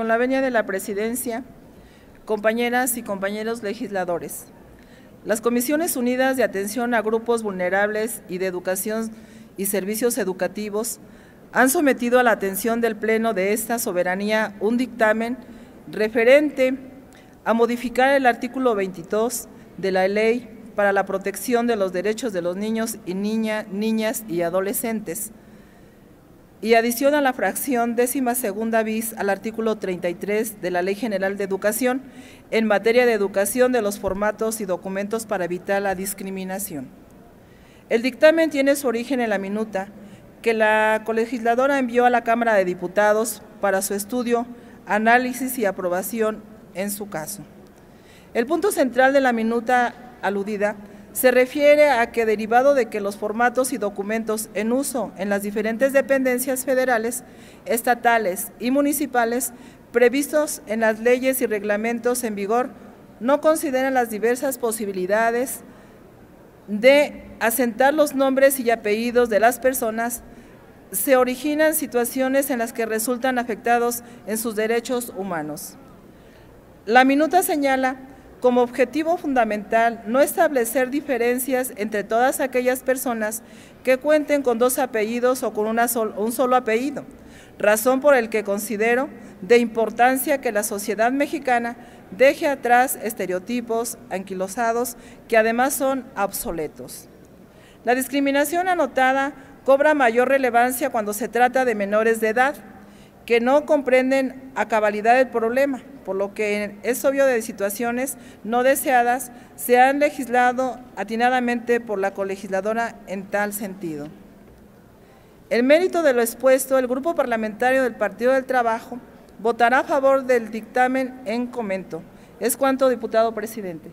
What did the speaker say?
Con la venia de la Presidencia, compañeras y compañeros legisladores, las Comisiones Unidas de Atención a Grupos Vulnerables y de Educación y Servicios Educativos han sometido a la atención del Pleno de esta soberanía un dictamen referente a modificar el artículo 22 de la Ley para la Protección de los Derechos de los Niños y Niñas y Adolescentes, y adiciona la fracción décima segunda bis al artículo 33 de la Ley General de Educación en materia de educación de los formatos y documentos para evitar la discriminación. El dictamen tiene su origen en la minuta que la colegisladora envió a la Cámara de Diputados para su estudio, análisis y aprobación en su caso. El punto central de la minuta aludida se refiere a que derivado de que los formatos y documentos en uso en las diferentes dependencias federales, estatales y municipales previstos en las leyes y reglamentos en vigor no consideran las diversas posibilidades de asentar los nombres y apellidos de las personas, se originan situaciones en las que resultan afectados en sus derechos humanos. La minuta señala como objetivo fundamental no establecer diferencias entre todas aquellas personas que cuenten con dos apellidos o con un solo apellido, razón por el que considero de importancia que la sociedad mexicana deje atrás estereotipos anquilosados que además son obsoletos. La discriminación anotada cobra mayor relevancia cuando se trata de menores de edad, que no comprenden a cabalidad el problema por lo que es obvio de situaciones no deseadas se han legislado atinadamente por la colegisladora en tal sentido. El mérito de lo expuesto, el Grupo Parlamentario del Partido del Trabajo votará a favor del dictamen en comento. Es cuanto, diputado presidente.